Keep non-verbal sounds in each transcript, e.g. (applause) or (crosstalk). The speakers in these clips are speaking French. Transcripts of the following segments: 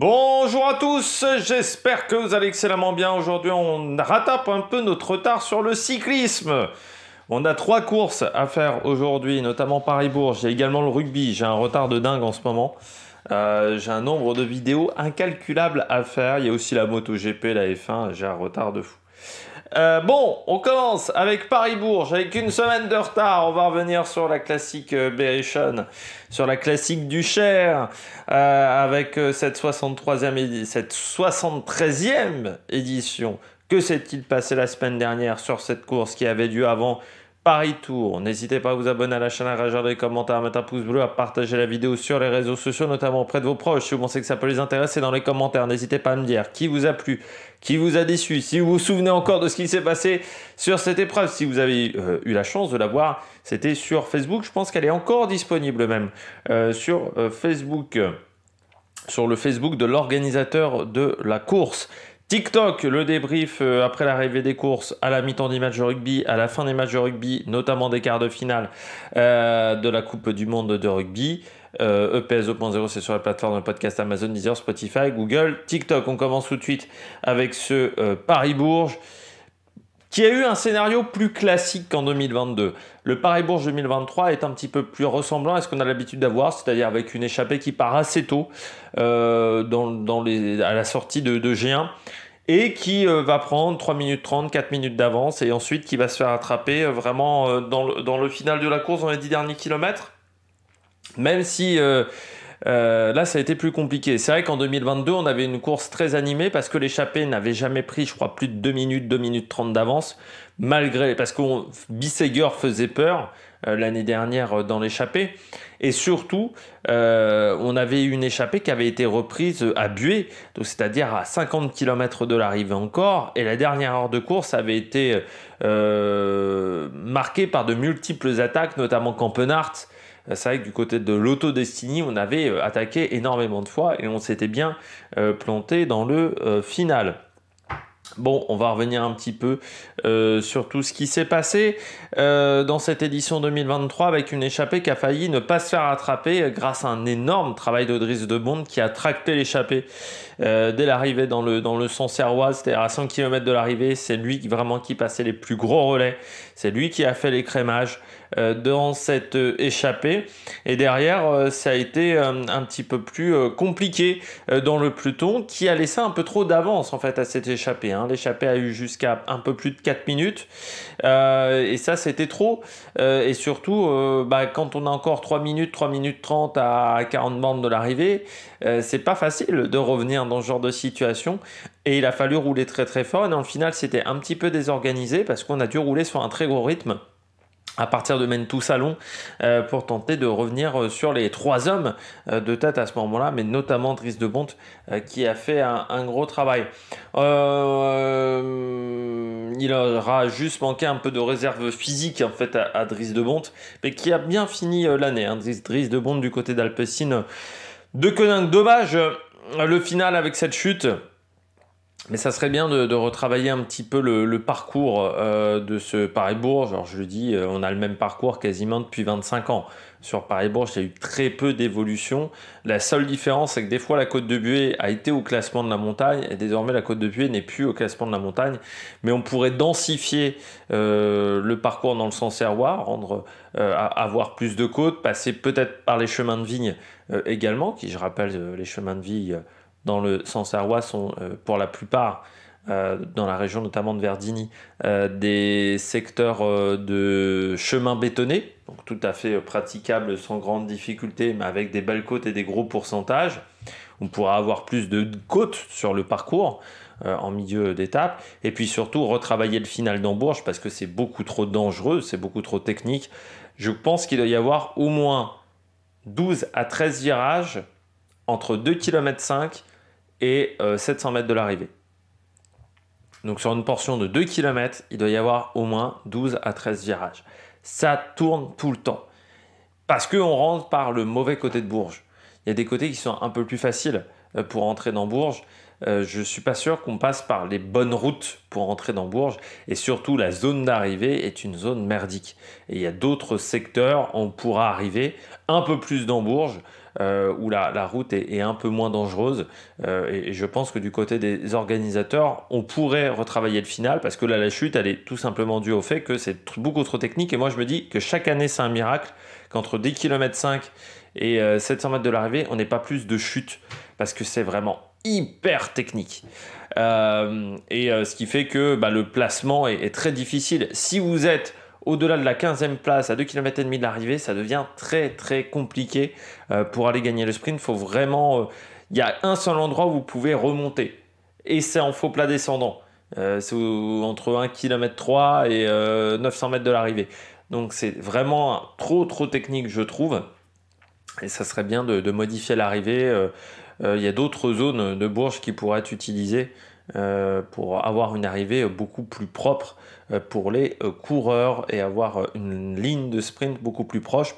Bonjour à tous, j'espère que vous allez excellemment bien. Aujourd'hui, on rattrape un peu notre retard sur le cyclisme. On a trois courses à faire aujourd'hui, notamment Paris-Bourges. J'ai également le rugby, j'ai un retard de dingue en ce moment. Euh, j'ai un nombre de vidéos incalculable à faire. Il y a aussi la moto GP, la F1, j'ai un retard de fou. Euh, bon, on commence avec Paris-Bourges, avec une semaine de retard. On va revenir sur la classique euh, sur la classique du euh, avec euh, cette, 63e cette 73e édition. Que s'est-il passé la semaine dernière sur cette course qui avait lieu avant Paris Tour. N'hésitez pas à vous abonner à la chaîne, à rajouter des les commentaires, à mettre un pouce bleu, à partager la vidéo sur les réseaux sociaux, notamment auprès de vos proches. Si vous pensez que ça peut les intéresser, dans les commentaires, n'hésitez pas à me dire qui vous a plu, qui vous a déçu, si vous vous souvenez encore de ce qui s'est passé sur cette épreuve, si vous avez euh, eu la chance de la voir, c'était sur Facebook. Je pense qu'elle est encore disponible même euh, sur euh, Facebook sur le Facebook de l'organisateur de la course. TikTok, le débrief euh, après l'arrivée des courses, à la mi-temps des matchs de rugby, à la fin des matchs de rugby, notamment des quarts de finale euh, de la Coupe du Monde de rugby. Euh, EPS 2.0, c'est sur la plateforme de podcast Amazon, Deezer, Spotify, Google, TikTok. On commence tout de suite avec ce euh, Paris-Bourges qui a eu un scénario plus classique qu'en 2022. Le Paris-Bourges 2023 est un petit peu plus ressemblant à ce qu'on a l'habitude d'avoir, c'est-à-dire avec une échappée qui part assez tôt euh, à la sortie de, G1 et qui euh, va prendre 3 minutes 30, 4 minutes d'avance et ensuite qui va se faire attraper euh, vraiment dans le, dans, le, final de la course dans les 10 derniers kilomètres. Même si euh, là, ça a été plus compliqué. C'est vrai qu'en 2022, on avait une course très animée parce que l'échappée n'avait jamais pris, je crois, plus de 2 minutes, 2 minutes 30 d'avance, malgré, parce que Bissegger faisait peur euh, l'année dernière euh, dans l'échappée. Et surtout, on avait une échappée qui avait été reprise à Buée, c'est-à-dire à 50 km de l'arrivée encore, et la dernière heure de course avait été marquée par de multiples attaques, notamment Campenhardt, c'est vrai que du côté de lauto on avait euh, attaqué énormément de fois et on s'était bien euh, planté dans le euh, final. Bon, on va revenir un petit peu sur tout ce qui s'est passé dans cette édition 2023 avec une échappée qui a failli ne pas se faire attraper grâce à un énorme travail d'Audrice de Bond qui a tracté l'échappée dès l'arrivée dans le, dans le c'est-à-dire à 100 km de l'arrivée. C'est lui qui, vraiment qui passait les plus gros relais. C'est lui qui a fait les crémages. Euh, dans cette euh, échappée. Et derrière, euh, ça a été un petit peu plus compliqué dans le Pluton qui a laissé un peu trop d'avance en fait à cette échappée. Hein. L'échappée a eu jusqu'à un peu plus de 4 minutes. et ça, c'était trop. et surtout, bah, quand on a encore 3 minutes, 3 minutes 30 à 40 bandes de l'arrivée, c'est pas facile de revenir dans ce genre de situation. Et il a fallu rouler très très fort. Et dans le final, c'était un petit peu désorganisé parce qu'on a dû rouler sur un très gros rythme à partir de Mentou Salon euh, pour tenter de revenir euh, sur les trois hommes euh, de tête à ce moment-là, mais notamment Driss de Bonte qui a fait un, gros travail. il aura juste manqué un peu de réserve physique en fait à, de Bonte, mais qui a bien fini l'année. Hein, de Bonte du côté d'Alpecin de d'un Dommage le final avec cette chute. Mais ça serait bien de, retravailler un petit peu le, parcours euh, de ce Paris-Bourges. Alors je le dis, euh, on a le même parcours quasiment depuis 25 ans. Sur Paris-Bourges, il y a eu très peu d'évolution. La seule différence, c'est que des fois la côte de Buée a été au classement de la montagne et désormais la côte de Buée n'est plus au classement de la montagne. Mais on pourrait densifier euh, le parcours dans le sens avoir plus de côtes, passer peut-être par les chemins de vigne également, qui je rappelle les chemins de vigne dans le Sansarois sont euh, pour la plupart euh, dans la région notamment de Verdini, euh, des secteurs de chemins bétonnés, donc tout à fait praticables sans grande difficulté, mais avec des belles côtes et des gros pourcentages. On pourra avoir plus de côtes sur le parcours en milieu d'étape, et puis surtout retravailler le final d'embourge parce que c'est beaucoup trop dangereux, c'est beaucoup trop technique. Je pense qu'il doit y avoir au moins 12 à 13 virages entre 2 km 5 et 700 euh, mètres de l'arrivée. Donc sur une portion de 2 km, il doit y avoir au moins 12 à 13 virages. Ça tourne tout le temps. Parce qu'on rentre par le mauvais côté de Bourges. Il y a des côtés qui sont un peu plus faciles euh, pour entrer dans Bourges. Euh, je suis pas sûr qu'on passe par les bonnes routes pour entrer dans Bourges. Et surtout, la zone d'arrivée est une zone merdique. Et il y a d'autres secteurs, on pourra arriver un peu plus dans Bourges euh, où la, route est, un peu moins dangereuse. Euh, et, je pense que du côté des organisateurs, on pourrait retravailler le final parce que là, la chute, elle est tout simplement due au fait que c'est beaucoup trop technique. Et moi, je me dis que chaque année, c'est un miracle qu'entre 10 km 5 et 700 euh, mètres de l'arrivée, on n'ait pas plus de chute parce que c'est vraiment hyper technique. et ce qui fait que bah, le placement est très difficile. Si vous êtes au-delà de la 15e place à 2 km et demi de l'arrivée, ça devient très très compliqué euh, pour aller gagner le sprint. Faut vraiment il euh, y a un seul endroit où vous pouvez remonter et c'est en faux plat descendant. Euh, c'est entre 1 km 3 et 900 mètres de l'arrivée. Donc c'est vraiment trop trop technique je trouve. Et ça serait bien de, de modifier l'arrivée. Il y a d'autres zones de Bourges qui pourraient être utilisées pour avoir une arrivée beaucoup plus propre euh, pour les euh, coureurs et avoir euh, une ligne de sprint beaucoup plus proche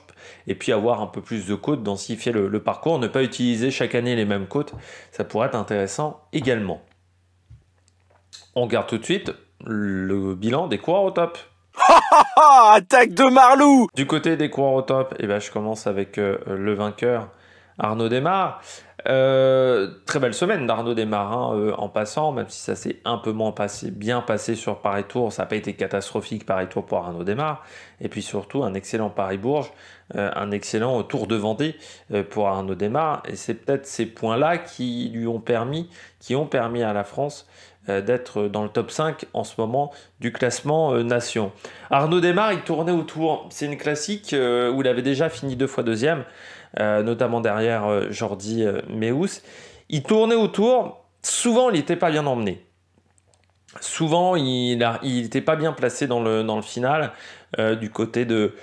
et puis avoir un peu plus de côtes, densifier le, parcours, ne pas utiliser chaque année les mêmes côtes, ça pourrait être intéressant également. On garde tout de suite le bilan des coureurs au top. (laughs) Attaque de Marlou Du côté des coureurs au top, et eh ben, je commence avec le vainqueur Arnaud Desmar. Euh, très belle semaine d'Arnaud Desmar hein, euh, en passant, même si ça s'est un peu moins passé, bien passé sur paris tour ça n'a pas été catastrophique paris tour pour Arnaud Desmar. Et puis surtout un excellent Paris-Bourges, euh, un excellent Tour de Vendée pour Arnaud Desmar. Et c'est peut-être ces points-là qui lui ont permis, qui ont permis à la France d'être dans le top 5 en ce moment du classement nation. Arnaud Desmar, il tournait autour. C'est une classique où il avait déjà fini deux fois deuxième. Euh, notamment derrière euh, Jordi euh, Meus. Il tournait autour, souvent il n'était pas bien emmené. Souvent il n'était pas bien placé dans le, final du côté de,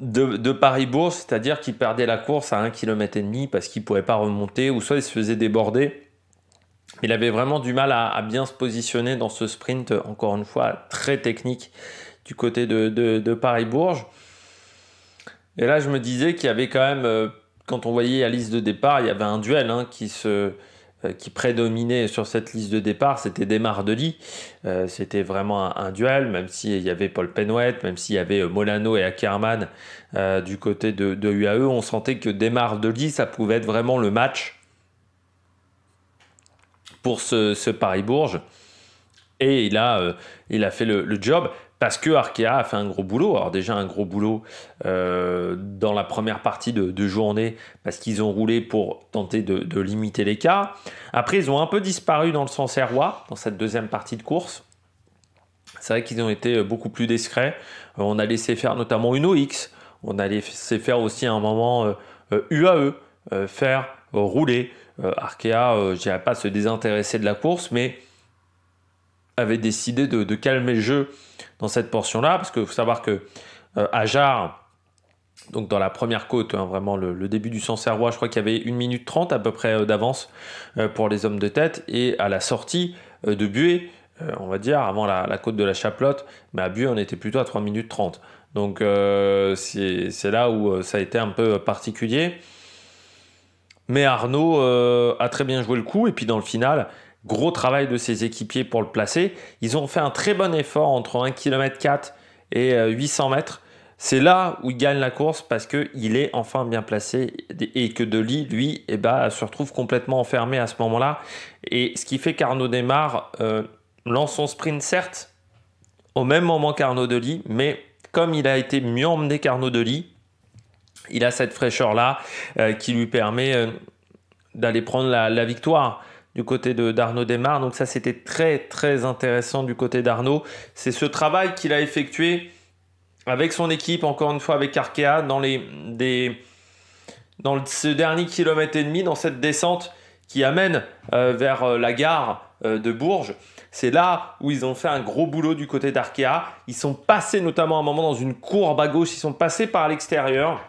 de, paris bourges cest c'est-à-dire qu'il perdait la course à 1,5 km parce qu'il ne pouvait pas remonter ou soit il se faisait déborder. Il avait vraiment du mal à, bien se positionner dans ce sprint, encore une fois, très technique du côté de, de Paris-Bourges. Et là, je me disais qu'il y avait quand même, euh, quand on voyait la liste de départ, il y avait un duel hein, qui euh, qui prédominait sur cette liste de départ, c'était Desmar de euh, c'était vraiment un, duel, même s'il y avait Paul Penouette, même s'il y avait Molano et Ackerman du côté de, UAE, e. on sentait que Desmar de ça pouvait être vraiment le match pour ce, Paris-Bourges. Et il a, il a fait le job parce que Arkea a fait un gros boulot. Alors déjà un gros boulot euh, dans la première partie de, journée, parce qu'ils ont roulé pour tenter de, de limiter l'écart. Après, ils ont un peu disparu dans le sens roi dans cette deuxième partie de course. C'est vrai qu'ils ont été beaucoup plus discrets. Euh, on a laissé faire notamment une OX. On a laissé faire aussi un moment UAE, euh, faire rouler. Arkea, je dirais pas se désintéresser de la course, mais avait décidé de, calmer le jeu dans cette portion-là, parce que faut savoir que euh, donc dans la première côte, hein, vraiment le, début du Sancerrois, je crois qu'il y avait 1 minute 30 à peu près euh, d'avance euh, pour les hommes de tête, et à la sortie euh, de Buet, on va dire, avant la, côte de la Chaplotte, mais bah, à Bué, on était plutôt à 3 minutes 30. Donc c'est là où ça a été un peu particulier. Mais Arnaud a très bien joué le coup, et puis dans le final, Gros travail de ses équipiers pour le placer. Ils ont fait un très bon effort entre 1 km 4 et 800 euh, mètres. C'est là où il gagne la course parce qu'il est enfin bien placé et que Deli, lui, eh ben, se retrouve complètement enfermé à ce moment-là. Et ce qui fait qu'Arnaud démarre, euh, lance son sprint certes au même moment qu'Arnaud Deli, mais comme il a été mieux emmené qu'Arnaud Deli, il a cette fraîcheur-là euh, qui lui permet d'aller prendre la victoire du côté d'Arnaud Desmar. Donc ça, c'était très très intéressant du côté d'Arnaud. C'est ce travail qu'il a effectué avec son équipe, encore une fois avec Arkea, dans les dans ce dernier kilomètre et demi, dans cette descente qui amène euh, vers euh, la gare euh, de Bourges. C'est là où ils ont fait un gros boulot du côté d'Arkea. Ils sont passés notamment à un moment dans une courbe à gauche, ils sont passés par l'extérieur.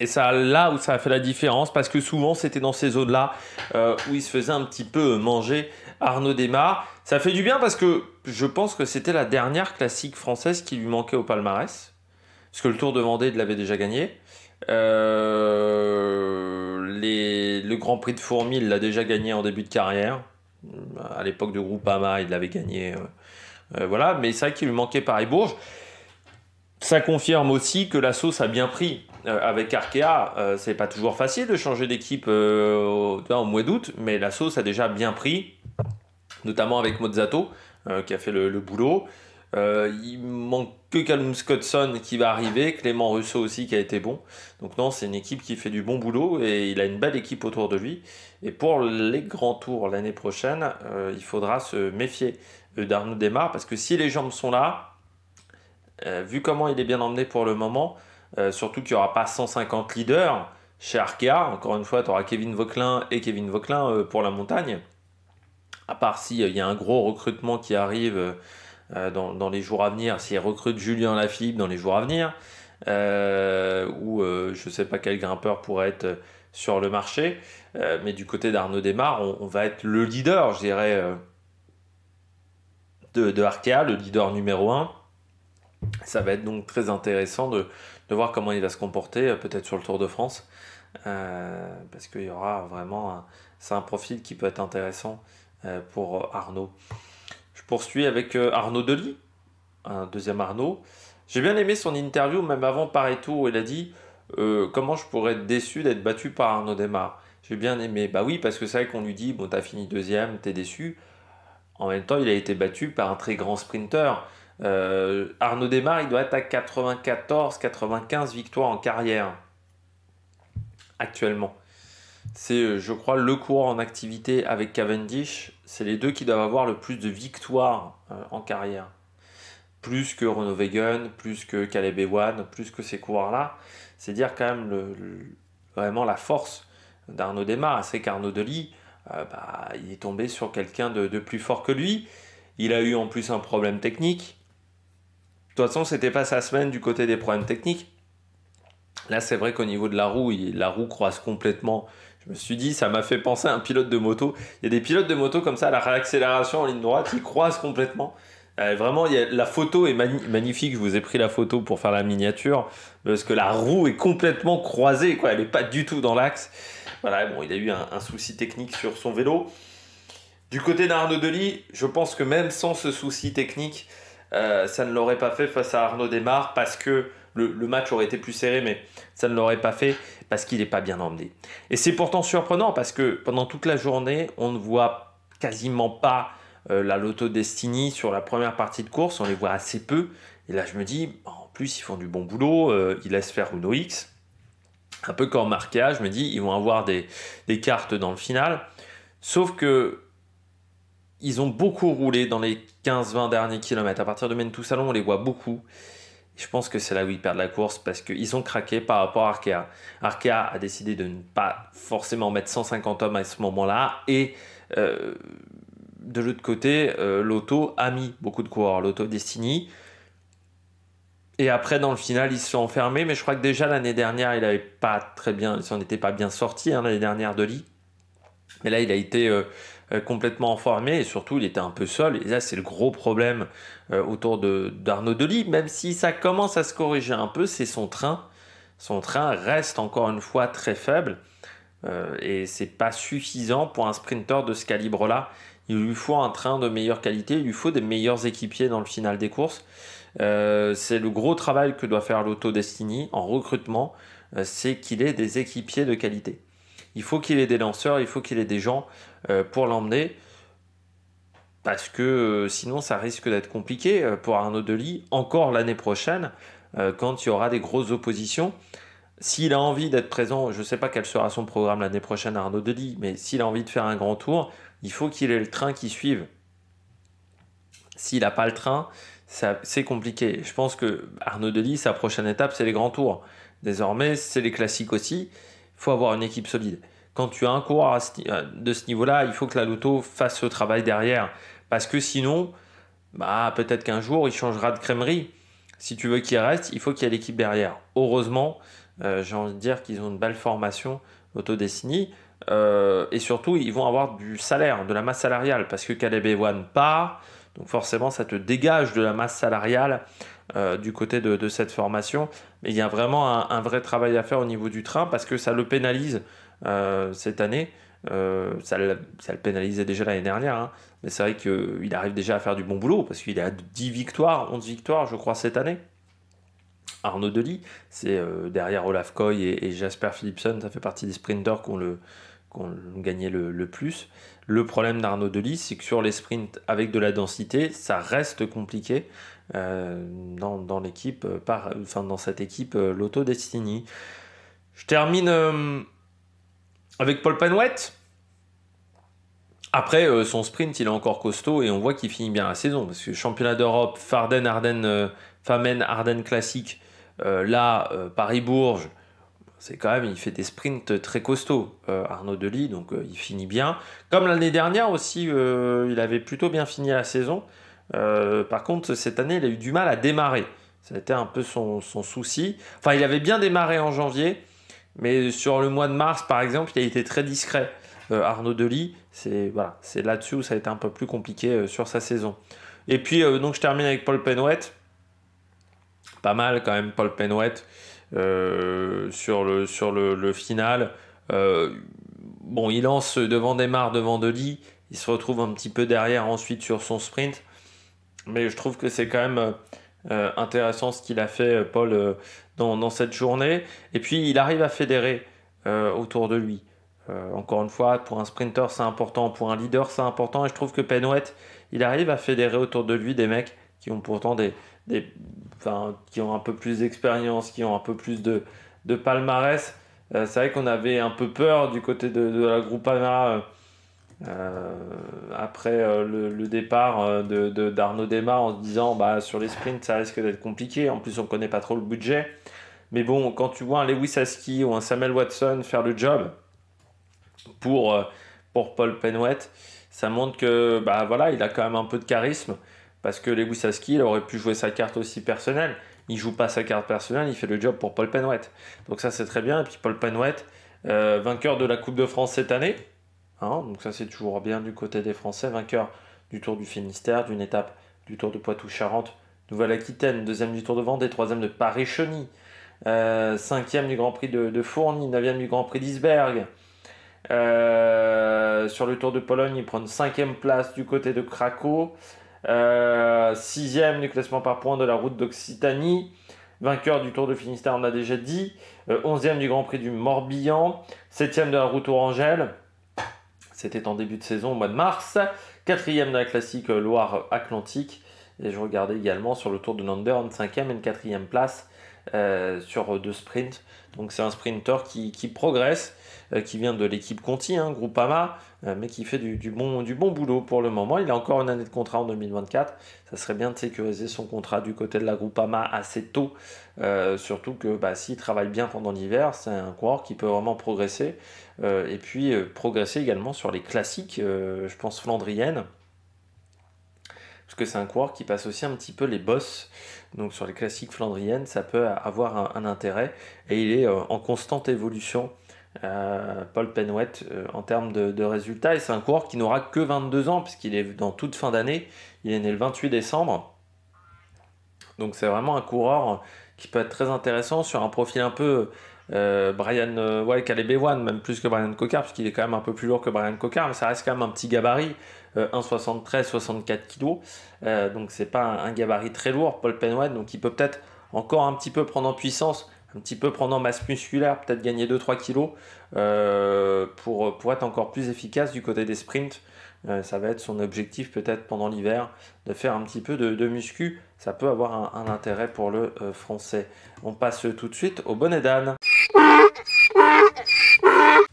Et ça, là où ça a fait la différence, parce que souvent c'était dans ces zones-là euh, où il se faisait un petit peu euh, manger Arnaud Desmar. Ça fait du bien parce que je pense que c'était la dernière classique française qui lui manquait au palmarès. Parce que le Tour de Vendée, il l'avait déjà gagné. Euh, le Grand Prix de Fourmi, il l'a déjà gagné en début de carrière. À l'époque de Groupama, il l'avait gagné. voilà, mais c'est vrai qu'il lui manquait Paris-Bourges. Ça confirme aussi que la sauce a bien pris euh, avec Arkea, ce euh, c'est pas toujours facile de changer d'équipe euh, au, mois d'août, mais la sauce a déjà bien pris, notamment avec Mozzato qui a fait le, boulot. il manque que Calum Scottson qui va arriver, Clément Russo aussi qui a été bon. Donc non, c'est une équipe qui fait du bon boulot et il a une belle équipe autour de lui. Et pour les grands tours l'année prochaine, il faudra se méfier d'Arnaud Desmar parce que si les jambes sont là, vu comment il est bien emmené pour le moment, euh, surtout qu'il n'y aura pas 150 leaders chez Arkea. Encore une fois, tu auras Kevin Vauquelin et Kevin Vauquelin euh, pour la montagne. À part s'il y a un gros recrutement qui arrive euh, dans, dans, les jours à venir, s'ils recrute Julien Lafilippe dans les jours à venir, ou je ne sais pas quel grimpeur pourrait être sur le marché. mais du côté d'Arnaud Desmar, on, va être le leader, je dirais, de, de Arkea, le leader numéro 1. Ça va être donc très intéressant de, de voir comment il va se comporter, euh, peut-être sur le Tour de France, euh, parce qu'il y aura vraiment, c'est un profil qui peut être intéressant euh, pour Arnaud. Je poursuis avec Arnaud Delis, un deuxième Arnaud. J'ai bien aimé son interview, même avant Paris Tour, où il a dit comment je pourrais être déçu d'être battu par Arnaud Demar. J'ai bien aimé. Bah oui, parce que c'est vrai qu'on lui dit bon, t'as fini deuxième, t'es déçu. En même temps, il a été battu par un très grand sprinter. Euh, Arnaud Desmar, il doit être à 94-95 victoires en carrière actuellement. C'est, euh, je crois, le coureur en activité avec Cavendish. C'est les deux qui doivent avoir le plus de victoires euh, en carrière. Plus que Renault Wegen, plus que Caleb Ewan, plus que ces coureurs-là. C'est dire quand même vraiment la force d'Arnaud Desmar. C'est qu'Arnaud Delis, bah, il est tombé sur quelqu'un de plus fort que lui. Il a eu en plus un problème technique. De toute façon, c'était pas sa semaine du côté des problèmes techniques. Là, c'est vrai qu'au niveau de la roue, la roue croise complètement. Je me suis dit, ça m'a fait penser à un pilote de moto. Il y a des pilotes de moto comme ça, la réaccélération en ligne droite, ils croisent complètement. Euh, vraiment, la photo est magnifique. Je vous ai pris la photo pour faire la miniature parce que la roue est complètement croisée. Elle n'est pas du tout dans l'axe. Voilà, bon, il a eu un, un, souci technique sur son vélo. Du côté d'Arnaud Delis, je pense que même sans ce souci technique, euh, ça ne l'aurait pas fait face à Arnaud Desmar parce que le, match aurait été plus serré, mais ça ne l'aurait pas fait parce qu'il n'est pas bien emmené. Et c'est pourtant surprenant parce que pendant toute la journée, on ne voit quasiment pas euh, la Lotto Destiny sur la première partie de course, on les voit assez peu. Et là, je me dis, bah, en plus, ils font du bon boulot, euh, ils laissent faire Uno X. Un peu comme marquage, je me dis, ils vont avoir des cartes dans le final. Sauf que ils ont beaucoup roulé dans les 15-20 derniers kilomètres. À partir de Mentou Salon, on les voit beaucoup. Je pense que c'est là où ils perdent la course parce qu'ils ont craqué par rapport à Arkea. Arkea a décidé de ne pas forcément mettre 150 hommes à ce moment-là et euh, de l'autre côté, euh, l'auto a mis beaucoup de coureurs. l'auto Destiny. Et après, dans le final, ils se sont enfermés. Mais je crois que déjà l'année dernière, il avait pas très bien, il s'en pas bien sorti hein, l'année dernière de Lee. Mais là, il a été euh, euh, complètement enfermé et surtout il était un peu seul. Et là, c'est le gros problème euh, autour de, d'Arnaud Delis, même si ça commence à se corriger un peu, c'est son train. Son train reste encore une fois très faible euh, et c'est pas suffisant pour un sprinter de ce calibre-là. Il lui faut un train de meilleure qualité, il lui faut des meilleurs équipiers dans le final des courses. c'est le gros travail que doit faire l'Auto Destiny en recrutement, c'est qu'il ait des équipiers de qualité. Il faut qu'il ait des lanceurs, il faut qu'il ait des gens euh, pour l'emmener. Parce que euh, sinon, ça risque d'être compliqué euh, pour Arnaud Delis, encore l'année prochaine, quand il y aura des grosses oppositions. S'il a envie d'être présent, je ne sais pas quel sera son programme l'année prochaine, Arnaud Delis, mais s'il a envie de faire un grand tour, il faut qu'il ait le train qui suive. S'il n'a pas le train, c'est compliqué. Je pense que Arnaud Delis, sa prochaine étape, c'est les grands tours. Désormais, c'est les classiques aussi faut avoir une équipe solide. Quand tu as un coureur euh, de ce niveau-là, il faut que la loto fasse ce travail derrière. Parce que sinon, bah, peut-être qu'un jour, il changera de crémerie. Si tu veux qu'il reste, il faut qu'il y ait l'équipe derrière. Heureusement, euh, j'ai envie de dire qu'ils ont une belle formation Autodestiny. Euh, et surtout, ils vont avoir du salaire, de la masse salariale. Parce que Caleb Ewan part, donc forcément, ça te dégage de la masse salariale euh, du côté de, cette formation. Mais il y a vraiment un, vrai travail à faire au niveau du train parce que ça le pénalise euh, cette année. Euh, ça, le pénalisait déjà l'année dernière, hein. mais c'est vrai qu'il arrive déjà à faire du bon boulot parce qu'il a 10 victoires, 11 victoires, je crois, cette année. Arnaud Delis, c'est derrière Olaf Coy et, et Jasper Philipson, ça fait partie des sprinters qui ont le, qu'on gagnait le, plus. Le problème d'Arnaud Delis, c'est que sur les sprints avec de la densité, ça reste compliqué euh, dans, l'équipe, euh, par, enfin dans cette équipe euh, l'Auto Lotto Destiny. Je termine avec Paul Panouette. Après, son sprint, il est encore costaud et on voit qu'il finit bien la saison. Parce que championnat d'Europe, Farden, Arden, Famen, Arden classique, là, Paris-Bourges, c'est quand même, il fait des sprints très costauds, euh, Arnaud Delis, donc euh, il finit bien. Comme l'année dernière aussi, euh, il avait plutôt bien fini la saison. par contre, cette année, il a eu du mal à démarrer. Ça a été un peu son, souci. Enfin, il avait bien démarré en janvier, mais sur le mois de mars, par exemple, il a été très discret. Arnaud Delis, c'est là-dessus où ça a été un peu plus compliqué sur sa saison. Et puis, donc, je termine avec Paul Penouette. Pas mal quand même, Paul Penouette. Euh, sur le, sur le, final. Euh, bon, il lance devant Desmar, devant Deli. Il se retrouve un petit peu derrière ensuite sur son sprint. Mais je trouve que c'est quand même euh, intéressant ce qu'il a fait, Paul, dans, cette journée. Et puis, il arrive à fédérer autour de lui. encore une fois, pour un sprinter, c'est important, pour un leader, c'est important. Et je trouve que Penouette, il arrive à fédérer autour de lui des mecs qui ont pourtant des, des, qui ont un peu plus d'expérience, qui ont un peu plus de, de palmarès. Euh, c'est vrai qu'on avait un peu peur du côté de, de la Groupama euh, euh, après le, départ de, de, d'Arnaud Demar en se disant bah, sur les sprints ça risque d'être compliqué. En plus, on connaît pas trop le budget. Mais bon, quand tu vois un Lewis Aski ou un Samuel Watson faire le job pour, pour Paul Penouette ça montre que bah, voilà, il a quand même un peu de charisme. Parce que Legusaski, il aurait pu jouer sa carte aussi personnelle. Il joue pas sa carte personnelle, il fait le job pour Paul Penouette. Donc ça, c'est très bien. Et puis Paul Penouette, euh, vainqueur de la Coupe de France cette année. Hein, donc ça, c'est toujours bien du côté des Français. Vainqueur du Tour du Finistère, d'une étape du Tour de Poitou-Charentes, Nouvelle-Aquitaine, deuxième du Tour de Vendée, troisième de Paris-Cheny, euh, cinquième du Grand Prix de, Fourny, neuvième du Grand Prix d'Isberg. Euh, sur le Tour de Pologne, il prend une cinquième place du côté de Cracow. 6 euh, sixième du classement par points de la route d'Occitanie. Vainqueur du Tour de Finistère, on a déjà dit. 11 euh, onzième du Grand Prix du Morbihan. 7 Septième de la route Orangelle. C'était en début de saison, au mois de mars. 4 Quatrième de la classique Loire-Atlantique. Et je regardais également sur le Tour de 5 cinquième et une quatrième place euh, sur deux sprints. Donc c'est un sprinter qui, qui progresse, euh, qui vient de l'équipe Conti, hein, Groupama, euh, mais qui fait du, bon, boulot pour le moment. Il a encore une année de contrat en 2024. Ça serait bien de sécuriser son contrat du côté de la Groupama assez tôt. surtout que bah, s'il travaille bien pendant l'hiver, c'est un coureur qui peut vraiment progresser. et puis progresser également sur les classiques, je pense flandriennes parce que c'est un coureur qui passe aussi un petit peu les bosses. Donc sur les classiques flandriennes, ça peut avoir un, intérêt et il est euh, en constante évolution. Euh, Paul Penouette, euh, en termes de résultats et c'est un coureur qui n'aura que 22 ans puisqu'il est dans toute fin d'année il est né le 28 décembre donc c'est vraiment un coureur qui peut être très intéressant sur un profil un peu euh, Brian, euh, ouais, même plus que Brian Cocard, puisqu'il est quand même un peu plus lourd que Brian Cocard, mais ça reste quand même un petit gabarit, 1,73, 64 kg, donc c'est pas un, gabarit très lourd. Paul Penwood donc il peut peut-être encore un petit peu prendre en puissance, un petit peu prendre en masse musculaire, peut-être gagner 2-3 kg euh, pour, pour être encore plus efficace du côté des sprints. ça va être son objectif peut-être pendant l'hiver de faire un petit peu de, muscu. Ça peut avoir un, intérêt pour le français. On passe tout de suite au bonnet d'âne.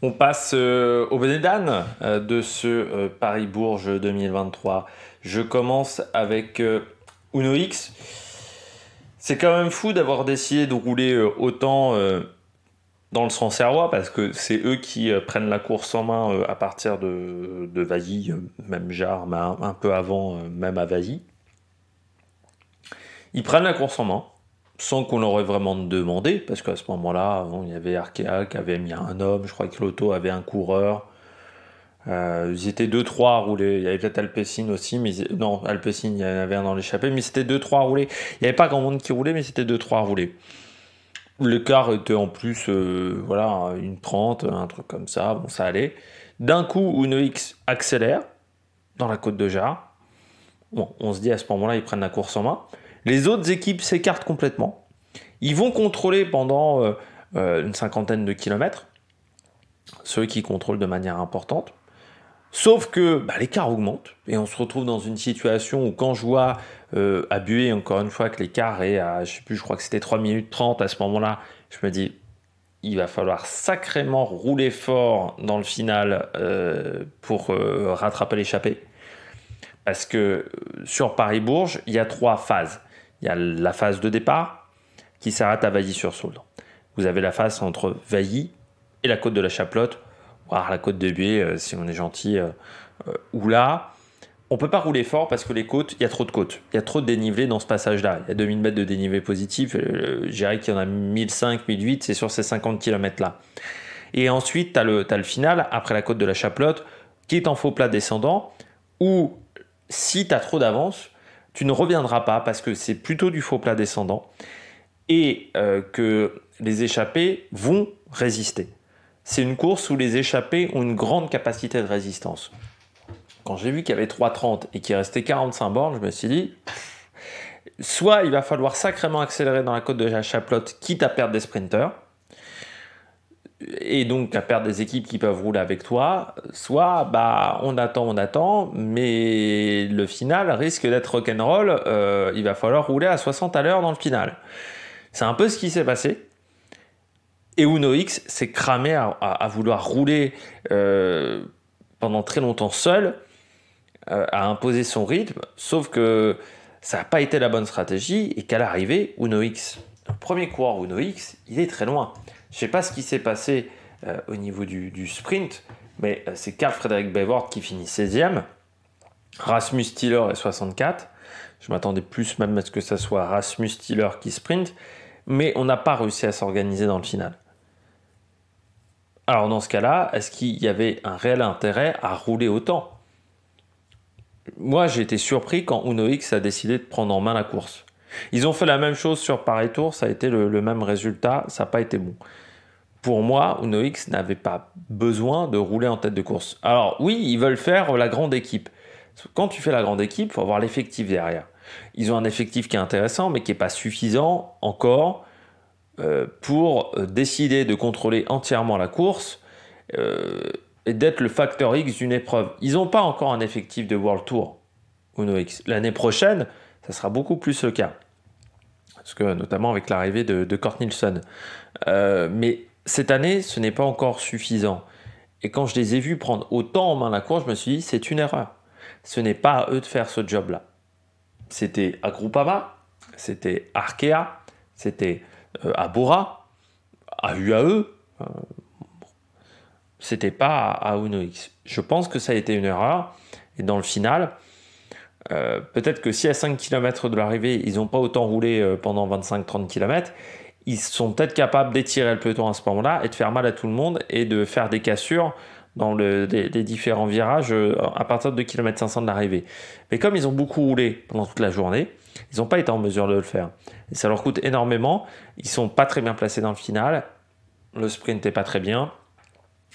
On passe euh, au bonnet de euh, ce euh, Paris-Bourges 2023. Je commence avec Uno X. C'est quand même fou d'avoir décidé de rouler autant dans le Sancerrois parce que c'est eux qui prennent la course en main à partir de, de même Jarre, un, un peu avant, même à Vasy. Ils prennent la course en main sans qu'on l'aurait vraiment demandé, parce qu'à ce moment-là, il y avait Arkea qui avait mis un homme, je crois que l'auto avait un coureur. Euh, ils étaient 2-3 à rouler. Il y avait peut-être Alpessine aussi, mais non, Alpessine, il y en avait un dans l'échappée, mais c'était deux trois à rouler. Il n'y avait pas grand monde qui roulait, mais c'était deux trois à rouler. L'écart était en plus, euh, voilà, une 30, un truc comme ça, bon, ça allait. D'un coup, une X accélère dans la côte de Jarre. Bon, on se dit à ce moment-là, ils prennent la course en main. Les autres équipes s'écartent complètement. Ils vont contrôler pendant euh, euh, une cinquantaine de kilomètres, ceux qui contrôlent de manière importante. Sauf que bah, l'écart augmente et on se retrouve dans une situation où quand je vois à encore une fois, que l'écart est à, je sais plus, je crois que c'était 3 minutes 30 à ce moment-là, je me dis, il va falloir sacrément rouler fort dans le final euh, pour rattraper l'échappée. Parce que sur Paris-Bourges, il y a trois phases. Il y a la phase de départ qui s'arrête à Vailly-sur-Sauldre. Vous avez la phase entre Vailly et la côte de la Chaplotte, voire la côte de Buée, euh, si on est gentil, euh, euh, ou là. On peut pas rouler fort parce que les côtes, il y a trop de côtes. Il y a trop de dénivelé dans ce passage-là. Il y a 2000 mètres de dénivelé positif. Je dirais qu'il y en a 1005, 1008, c'est sur ces 50 km-là. Et ensuite, tu as, le final, après la côte de la Chaplotte, qui est en faux plat descendant, où si tu as trop d'avance, tu ne reviendras pas parce que c'est plutôt du faux plat descendant et euh, que les échappés vont résister. C'est une course où les échappés ont une grande capacité de résistance. Quand j'ai vu qu'il y avait 3,30 et qu'il restait 45 bornes, je me suis dit, soit il va falloir sacrément accélérer dans la côte de la Chaplotte, quitte à perdre des sprinters, et donc à perdre des équipes qui peuvent rouler avec toi, soit bah on attend, on attend, mais le final risque d'être rock'n'roll, euh, il va falloir rouler à 60 à l'heure dans le final. C'est un peu ce qui s'est passé. Et Uno X s'est cramé à, vouloir rouler euh, pendant très longtemps seul, euh, à imposer son rythme, sauf que ça n'a pas été la bonne stratégie et qu'à l'arrivée, Uno X premier coureur Uno X, il est très loin. Je ne sais pas ce qui s'est passé euh, au niveau du, sprint, mais euh, c'est Carl Frédéric Bayward qui finit 16e. Rasmus Stiller est 64. Je m'attendais plus même à ce que ça soit Rasmus Stiller qui sprint, mais on n'a pas réussi à s'organiser dans le final. Alors dans ce cas-là, est-ce qu'il y avait un réel intérêt à rouler autant Moi, j'ai été surpris quand Uno X a décidé de prendre en main la course. Ils ont fait la même chose sur Paris Tour, ça a été le, même résultat, ça n'a pas été bon. Pour moi, Uno X n'avait pas besoin de rouler en tête de course. Alors oui, ils veulent faire la grande équipe. Quand tu fais la grande équipe, il faut avoir l'effectif derrière. Ils ont un effectif qui est intéressant, mais qui n'est pas suffisant encore euh, pour euh, décider de contrôler entièrement la course euh, et d'être le facteur X d'une épreuve. Ils n'ont pas encore un effectif de World Tour, Uno X. L'année prochaine, ça sera beaucoup plus le cas. Parce que, notamment avec l'arrivée de, de Kurt Nielsen. Euh, mais cette année, ce n'est pas encore suffisant. Et quand je les ai vus prendre autant en main la cour, je me suis dit, c'est une erreur. Ce n'est pas à eux de faire ce job-là. C'était à Groupama, c'était Arkea, c'était euh, à Bora, à UAE. c'était pas à Uno X. Je pense que ça a été une erreur. Et dans le final, euh, peut-être que si à 5 km de l'arrivée, ils n'ont pas autant roulé euh, pendant 25-30 km, ils sont peut-être capables d'étirer le peloton à ce moment-là et de faire mal à tout le monde et de faire des cassures dans les, différents virages euh, à partir de km 500 de l'arrivée. Mais comme ils ont beaucoup roulé pendant toute la journée, ils n'ont pas été en mesure de le faire. Et ça leur coûte énormément. Ils sont pas très bien placés dans le final. Le sprint n'est pas très bien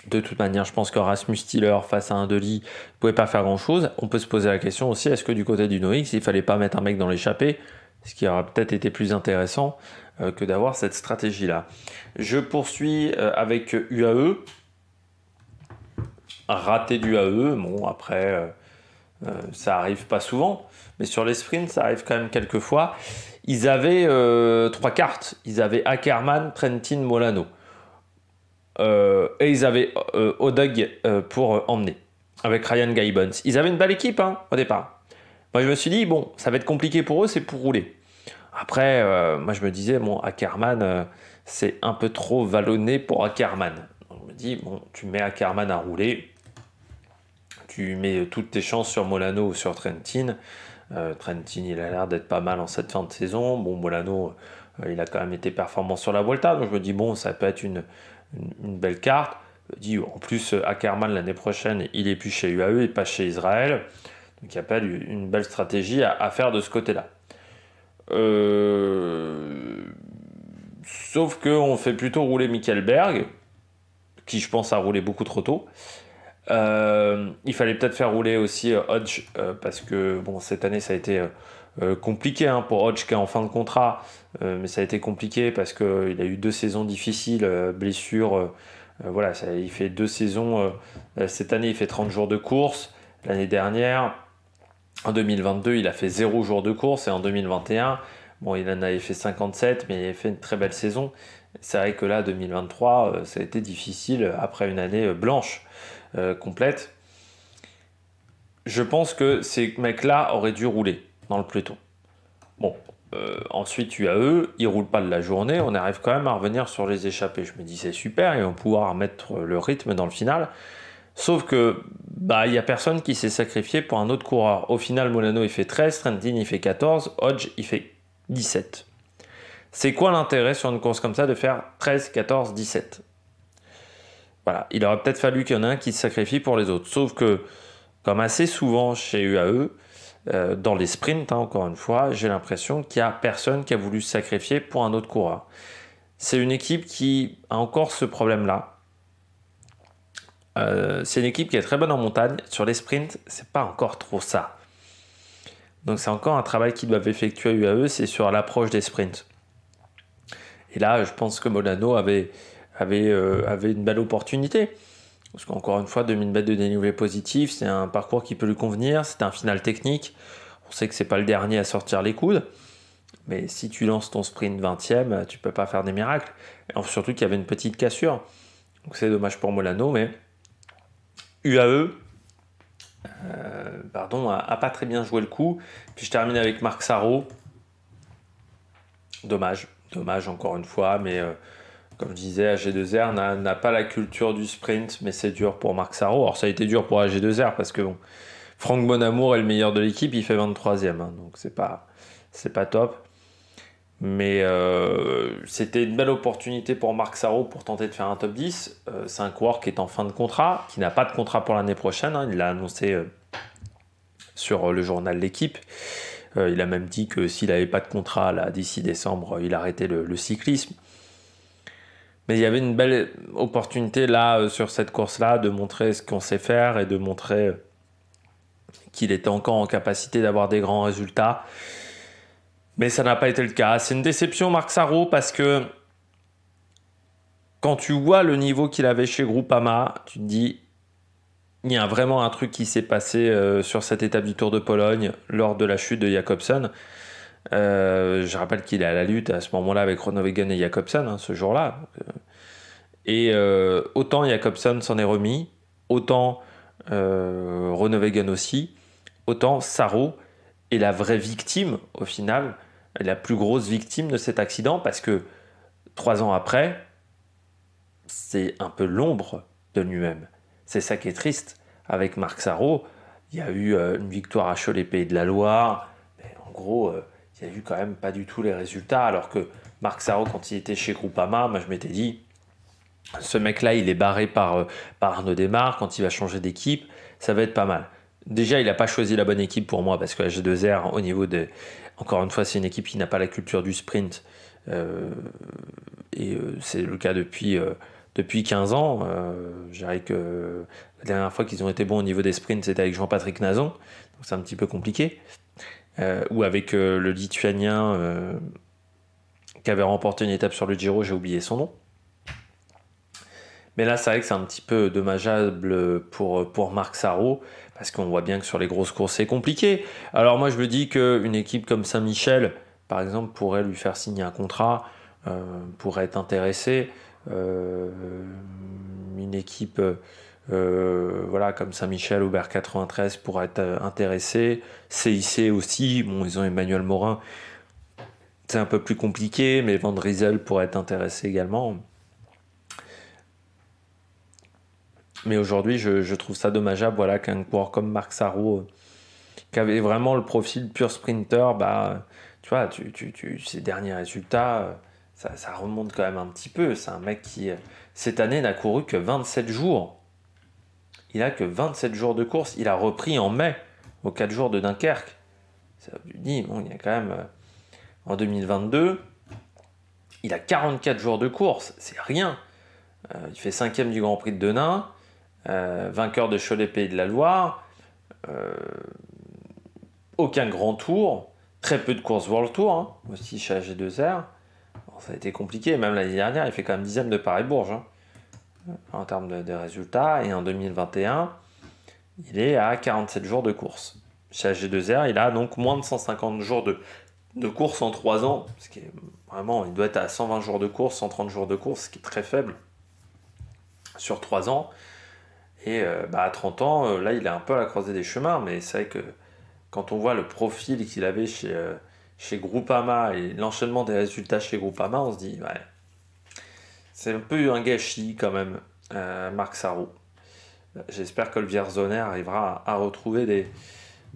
de toute manière, je pense que Rasmus Stiller face à un Deli ne pouvait pas faire grand-chose. On peut se poser la question aussi, est-ce que du côté du Noix, il fallait pas mettre un mec dans l'échappée Ce qui aurait peut-être été plus intéressant euh, que d'avoir cette stratégie-là. Je poursuis euh, avec UAE. Raté d'UAE, bon après, euh, ça arrive pas souvent. Mais sur les sprints, ça arrive quand même quelques fois. Ils avaient trois cartes. Ils avaient Ackerman, Trentin, Molano. Euh, et ils avaient euh, Odeg euh, pour emmener, avec Ryan Gaibons, Ils avaient une belle équipe hein, au départ. Moi, je me suis dit, bon, ça va être compliqué pour eux, c'est pour rouler. Après, moi je me disais, bon, Ackerman, c'est un peu trop vallonné pour Ackerman. on je me dis, bon, tu mets Ackerman à rouler, tu mets toutes tes chances sur Molano ou sur Trentin. Trentin, il a l'air d'être pas mal en cette fin de saison. Bon, Molano, il a quand même été performant sur la Volta, donc je me dis, bon, ça peut être une, une, belle carte. Euh, dit en plus, euh, Ackerman l'année prochaine, il est plus chez UAE et pas chez Israël. Donc il y a pas une belle stratégie à, faire de ce côté-là. Euh, sauf qu'on fait plutôt rouler Michael Berg, qui je pense a roulé beaucoup trop tôt. il fallait peut-être faire rouler aussi Hodge, parce que bon, cette année ça a été euh, compliqué hein, pour Hodge qui est en fin de contrat, euh, mais ça a été compliqué parce qu'il euh, a eu deux saisons difficiles, blessures, voilà, ça, il fait deux saisons. cette année, il fait 30 jours de course. L'année dernière, en 2022, il a fait 0 jours de course et en 2021, bon, il en avait fait 57, mais il a fait une très belle saison. C'est vrai que là, 2023, ça a été difficile après une année blanche complète. Je pense que ces mecs-là auraient dû rouler dans le peloton. Bon, euh, ensuite UAE, ils roulent pas de la journée, on arrive quand même à revenir sur les échappées. Je me dis c'est super, ils vont pouvoir mettre le rythme dans le final. Sauf que bah il y a personne qui s'est sacrifié pour un autre coureur. Au final, Molano il fait 13, Trentin il fait 14, Hodge il fait 17. C'est quoi l'intérêt sur une course comme ça de faire 13, 14, 17 Voilà, il aurait peut-être fallu qu'il y en ait un qui se sacrifie pour les autres. Sauf que, comme assez souvent chez UAE, euh, dans les sprints, hein, encore une fois, j'ai l'impression qu'il n'y a personne qui a voulu se sacrifier pour un autre coureur. C'est une équipe qui a encore ce problème-là. Euh, c'est une équipe qui est très bonne en montagne. Sur les sprints, c'est pas encore trop ça. Donc c'est encore un travail qu'ils doivent effectuer à UAE, c'est sur l'approche des sprints. Et là, je pense que Molano avait euh, une belle opportunité. Parce qu'encore une fois, 2000 mètres de dénivelé positif, c'est un parcours qui peut lui convenir, c'est un final technique. On sait que c'est pas le dernier à sortir les coudes. Mais si tu lances ton sprint 20ème, tu peux pas faire des miracles. surtout qu'il y avait une petite cassure. Donc c'est dommage pour Molano, mais UAE, euh, pardon, a, pas très bien joué le coup. Puis je termine avec Marc Sarro. Dommage, dommage encore une fois, mais euh, comme je disais, AG2R n'a pas la culture du sprint, mais c'est dur pour Marc Sarro. Alors ça a été dur pour AG2R parce que bon, Franck Bonamour est le meilleur de l'équipe, il fait 23ème, hein, donc c'est pas, pas top. Mais euh, c'était une belle opportunité pour Marc Sarro pour tenter de faire un top 10. Euh, c'est un coureur qui est en fin de contrat, qui n'a pas de contrat pour l'année prochaine. Hein. il l'a annoncé euh, sur le journal L'équipe. il a même dit que s'il n'avait pas de contrat d'ici décembre, il arrêtait le cyclisme. Mais il y avait une belle opportunité là, euh, sur cette course-là, de montrer ce qu'on sait faire et de montrer euh, qu'il était encore en capacité d'avoir des grands résultats. Mais ça n'a pas été le cas. C'est une déception, Marc Sarro, parce que quand tu vois le niveau qu'il avait chez Groupama, tu te dis, il y a vraiment un truc qui s'est passé euh, sur cette étape du Tour de Pologne lors de la chute de Jacobson. Euh, je rappelle qu'il est à la lutte à ce moment-là avec Ronovegan et Jacobson, hein, ce jour-là. Euh, et euh, autant Jacobson s'en est remis, autant euh, Ronovegan aussi, autant Saro est la vraie victime, au final, la plus grosse victime de cet accident, parce que trois ans après, c'est un peu l'ombre de lui-même. C'est ça qui est triste. Avec Marc Sarro, il y a eu une victoire à Cholet Pays de la Loire. en gros, il a eu quand même pas du tout les résultats. Alors que Marc Sarro, quand il était chez Groupama, moi je m'étais dit, ce mec-là, il est barré par, euh, par Arnaud Desmar, quand il va changer d'équipe, ça va être pas mal. Déjà, il n'a pas choisi la bonne équipe pour moi, parce que j'ai G2R, au niveau de... Encore une fois, c'est une équipe qui n'a pas la culture du sprint. Euh, et euh, c'est le cas depuis, depuis 15 ans. je dirais que la dernière fois qu'ils ont été bons au niveau des sprints, c'était avec Jean-Patrick Nazon. Donc c'est un petit peu compliqué. Euh, ou avec euh, le Lituanien euh, qui avait remporté une étape sur le Giro, j'ai oublié son nom. Mais là, c'est vrai que c'est un petit peu dommageable pour, Marc Sarro, parce qu'on voit bien que sur les grosses courses, c'est compliqué. Alors moi, je me dis qu'une équipe comme Saint-Michel, par exemple, pourrait lui faire signer un contrat, pourrait être intéressée. une équipe euh, voilà, comme Saint-Michel, Aubert 93 pour être euh, intéressé. CIC aussi, bon, ils ont Emmanuel Morin, c'est un peu plus compliqué, mais Van Drizel pourrait être intéressé également. Mais aujourd'hui, je, trouve ça dommageable voilà, qu'un coureur comme Marc Sarro, euh, qui avait vraiment le profil pur sprinter, bah, tu vois, tu, ses derniers résultats, ça, ça, remonte quand même un petit peu. C'est un mec qui, cette année, n'a couru que 27 jours il a que 27 jours de course. Il a repris en mai, aux 4 jours de Dunkerque. Ça veut dit, bon, il y a quand même. Euh, en 2022, il a 44 jours de course. C'est rien. Euh, il fait 5 du Grand Prix de Denain, euh, vainqueur de Cholet Pays de la Loire. aucun grand tour. Très peu de courses World Tour, hein. aussi chez AG2R. ça a été compliqué. Même l'année dernière, il fait quand même dixième de Paris-Bourges. Hein en termes de, résultats. Et en 2021, il est à 47 jours de course. Chez AG2R, il a donc moins de 150 jours de, de course en 3 ans. Ce qui est vraiment, il doit être à 120 jours de course, 130 jours de course, ce qui est très faible sur 3 ans. Et euh, bah, à 30 ans, euh, là, il est un peu à la croisée des chemins. Mais c'est vrai que quand on voit le profil qu'il avait chez, euh, chez Groupama et l'enchaînement des résultats chez Groupama, on se dit, ouais, c'est un peu un gâchis quand même, euh, Marc Sarro. J'espère que le Vierzonner arrivera à, retrouver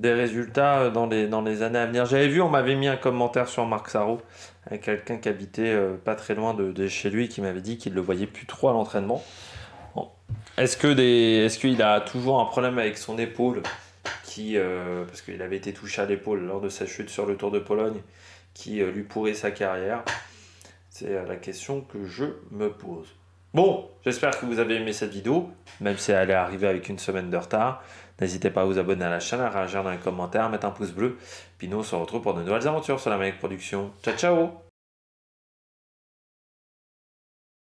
des, résultats dans les, dans les années à venir. J'avais vu, on m'avait mis un commentaire sur Marc Sarro, euh, quelqu'un qui habitait euh, pas très loin de, chez lui, qui m'avait dit qu'il le voyait plus trop à l'entraînement. Est-ce est qu'il a toujours un problème avec son épaule, qui, parce qu'il avait été touché à l'épaule lors de sa chute sur le Tour de Pologne, qui lui pourrait sa carrière c'est la question que je me pose. Bon, j'espère que vous avez aimé cette vidéo, même si elle est arrivée avec une semaine de retard. N'hésitez pas à vous abonner à la chaîne, à réagir dans les commentaires, à mettre un pouce bleu. Puis nous, on se retrouve pour de nouvelles aventures sur la même Production. Ciao, ciao